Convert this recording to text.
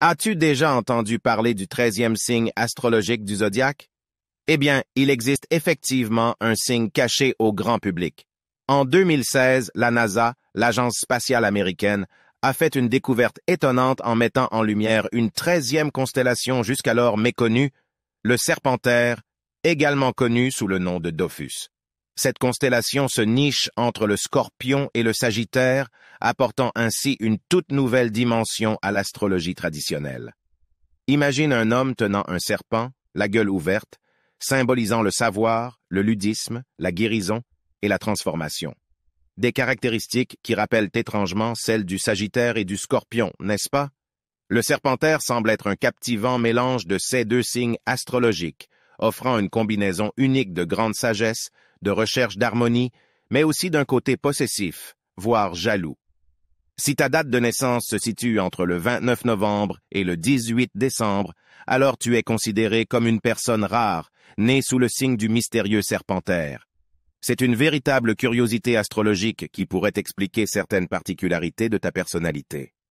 As-tu déjà entendu parler du treizième signe astrologique du zodiaque? Eh bien, il existe effectivement un signe caché au grand public. En 2016, la NASA, l'Agence spatiale américaine, a fait une découverte étonnante en mettant en lumière une treizième constellation jusqu'alors méconnue, le Serpentaire, également connu sous le nom de Dophus. Cette constellation se niche entre le scorpion et le sagittaire, apportant ainsi une toute nouvelle dimension à l'astrologie traditionnelle. Imagine un homme tenant un serpent, la gueule ouverte, symbolisant le savoir, le ludisme, la guérison et la transformation. Des caractéristiques qui rappellent étrangement celles du sagittaire et du scorpion, n'est-ce pas? Le serpentaire semble être un captivant mélange de ces deux signes astrologiques, offrant une combinaison unique de grande sagesse, de recherche d'harmonie, mais aussi d'un côté possessif, voire jaloux. Si ta date de naissance se situe entre le 29 novembre et le 18 décembre, alors tu es considéré comme une personne rare, née sous le signe du mystérieux serpentaire. C'est une véritable curiosité astrologique qui pourrait expliquer certaines particularités de ta personnalité.